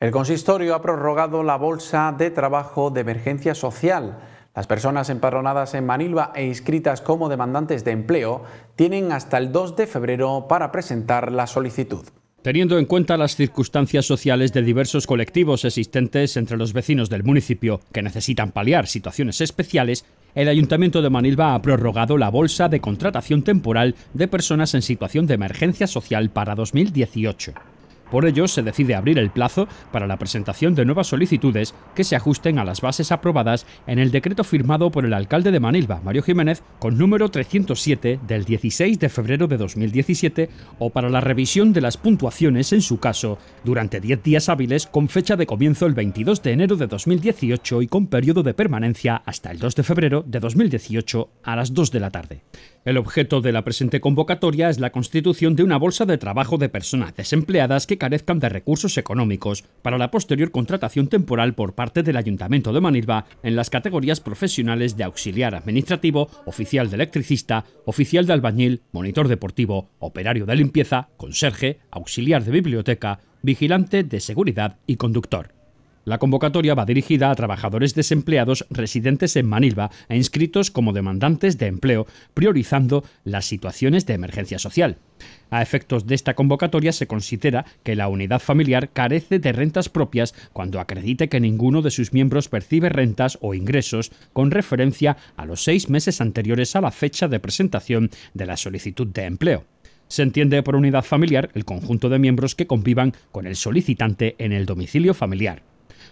El consistorio ha prorrogado la bolsa de trabajo de emergencia social. Las personas empadronadas en Manilva e inscritas como demandantes de empleo tienen hasta el 2 de febrero para presentar la solicitud. Teniendo en cuenta las circunstancias sociales de diversos colectivos existentes entre los vecinos del municipio que necesitan paliar situaciones especiales, el Ayuntamiento de Manilva ha prorrogado la bolsa de contratación temporal de personas en situación de emergencia social para 2018. Por ello, se decide abrir el plazo para la presentación de nuevas solicitudes que se ajusten a las bases aprobadas en el decreto firmado por el alcalde de Manilva, Mario Jiménez, con número 307 del 16 de febrero de 2017, o para la revisión de las puntuaciones en su caso, durante 10 días hábiles con fecha de comienzo el 22 de enero de 2018 y con periodo de permanencia hasta el 2 de febrero de 2018 a las 2 de la tarde. El objeto de la presente convocatoria es la constitución de una bolsa de trabajo de personas desempleadas que carezcan de recursos económicos para la posterior contratación temporal por parte del Ayuntamiento de Manilva en las categorías profesionales de auxiliar administrativo, oficial de electricista, oficial de albañil, monitor deportivo, operario de limpieza, conserje, auxiliar de biblioteca, vigilante de seguridad y conductor. La convocatoria va dirigida a trabajadores desempleados residentes en Manilva e inscritos como demandantes de empleo, priorizando las situaciones de emergencia social. A efectos de esta convocatoria se considera que la unidad familiar carece de rentas propias cuando acredite que ninguno de sus miembros percibe rentas o ingresos con referencia a los seis meses anteriores a la fecha de presentación de la solicitud de empleo. Se entiende por unidad familiar el conjunto de miembros que convivan con el solicitante en el domicilio familiar.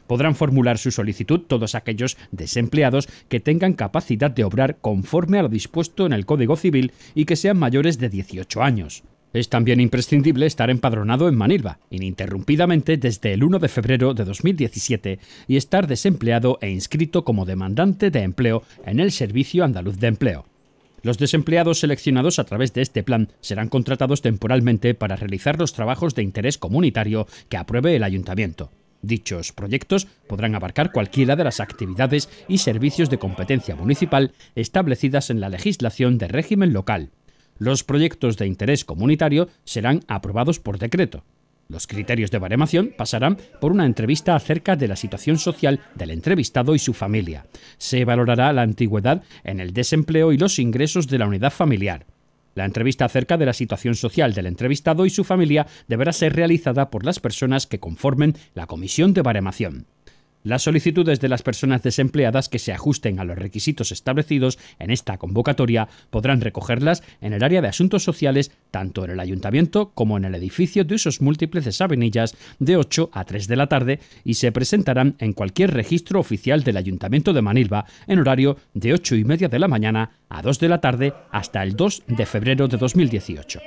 Podrán formular su solicitud todos aquellos desempleados que tengan capacidad de obrar conforme a lo dispuesto en el Código Civil y que sean mayores de 18 años. Es también imprescindible estar empadronado en Manilva, ininterrumpidamente desde el 1 de febrero de 2017, y estar desempleado e inscrito como demandante de empleo en el Servicio Andaluz de Empleo. Los desempleados seleccionados a través de este plan serán contratados temporalmente para realizar los trabajos de interés comunitario que apruebe el ayuntamiento. Dichos proyectos podrán abarcar cualquiera de las actividades y servicios de competencia municipal establecidas en la legislación de régimen local. Los proyectos de interés comunitario serán aprobados por decreto. Los criterios de baremación pasarán por una entrevista acerca de la situación social del entrevistado y su familia. Se valorará la antigüedad en el desempleo y los ingresos de la unidad familiar. La entrevista acerca de la situación social del entrevistado y su familia deberá ser realizada por las personas que conformen la comisión de baremación. Las solicitudes de las personas desempleadas que se ajusten a los requisitos establecidos en esta convocatoria podrán recogerlas en el área de asuntos sociales tanto en el ayuntamiento como en el edificio de usos múltiples de Sabenillas de 8 a 3 de la tarde y se presentarán en cualquier registro oficial del ayuntamiento de Manilva en horario de 8 y media de la mañana a 2 de la tarde hasta el 2 de febrero de 2018.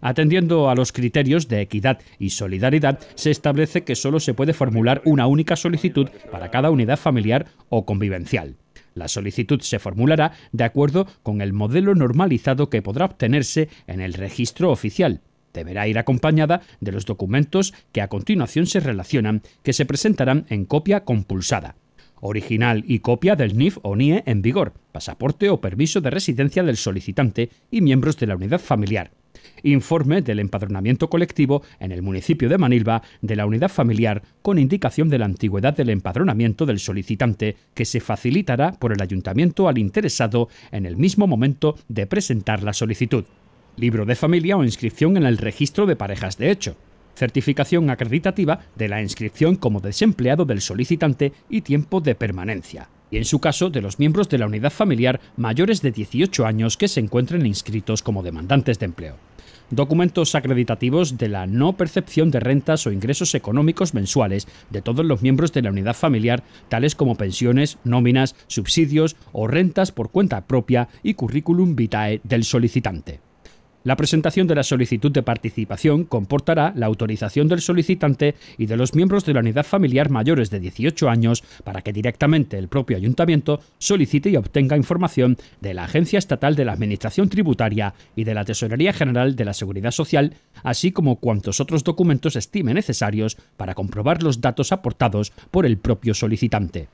Atendiendo a los criterios de equidad y solidaridad, se establece que solo se puede formular una única solicitud para cada unidad familiar o convivencial. La solicitud se formulará de acuerdo con el modelo normalizado que podrá obtenerse en el registro oficial. Deberá ir acompañada de los documentos que a continuación se relacionan, que se presentarán en copia compulsada original y copia del NIF o NIE en vigor, pasaporte o permiso de residencia del solicitante y miembros de la unidad familiar, informe del empadronamiento colectivo en el municipio de Manilva de la unidad familiar con indicación de la antigüedad del empadronamiento del solicitante que se facilitará por el ayuntamiento al interesado en el mismo momento de presentar la solicitud. Libro de familia o inscripción en el registro de parejas de hecho certificación acreditativa de la inscripción como desempleado del solicitante y tiempo de permanencia, y en su caso de los miembros de la unidad familiar mayores de 18 años que se encuentren inscritos como demandantes de empleo documentos acreditativos de la no percepción de rentas o ingresos económicos mensuales de todos los miembros de la unidad familiar, tales como pensiones, nóminas, subsidios o rentas por cuenta propia y currículum vitae del solicitante. La presentación de la solicitud de participación comportará la autorización del solicitante y de los miembros de la unidad familiar mayores de 18 años para que directamente el propio ayuntamiento solicite y obtenga información de la Agencia Estatal de la Administración Tributaria y de la Tesorería General de la Seguridad Social, así como cuantos otros documentos estime necesarios para comprobar los datos aportados por el propio solicitante.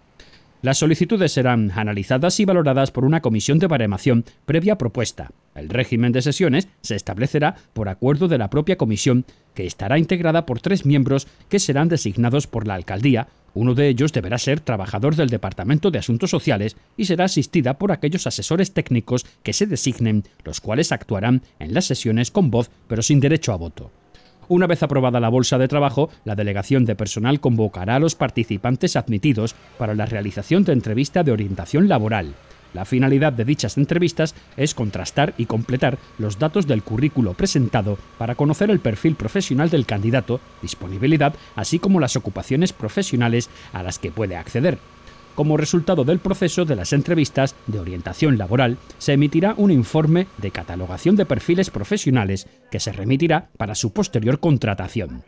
Las solicitudes serán analizadas y valoradas por una comisión de baremación previa propuesta. El régimen de sesiones se establecerá por acuerdo de la propia comisión, que estará integrada por tres miembros que serán designados por la alcaldía. Uno de ellos deberá ser trabajador del Departamento de Asuntos Sociales y será asistida por aquellos asesores técnicos que se designen, los cuales actuarán en las sesiones con voz pero sin derecho a voto. Una vez aprobada la bolsa de trabajo, la delegación de personal convocará a los participantes admitidos para la realización de entrevista de orientación laboral. La finalidad de dichas entrevistas es contrastar y completar los datos del currículo presentado para conocer el perfil profesional del candidato, disponibilidad, así como las ocupaciones profesionales a las que puede acceder. Como resultado del proceso de las entrevistas de orientación laboral, se emitirá un informe de catalogación de perfiles profesionales que se remitirá para su posterior contratación.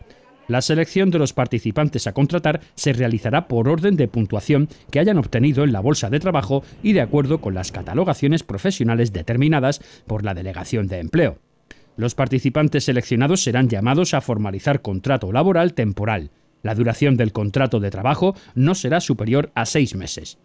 La selección de los participantes a contratar se realizará por orden de puntuación que hayan obtenido en la bolsa de trabajo y de acuerdo con las catalogaciones profesionales determinadas por la Delegación de Empleo. Los participantes seleccionados serán llamados a formalizar contrato laboral temporal, la duración del contrato de trabajo no será superior a seis meses.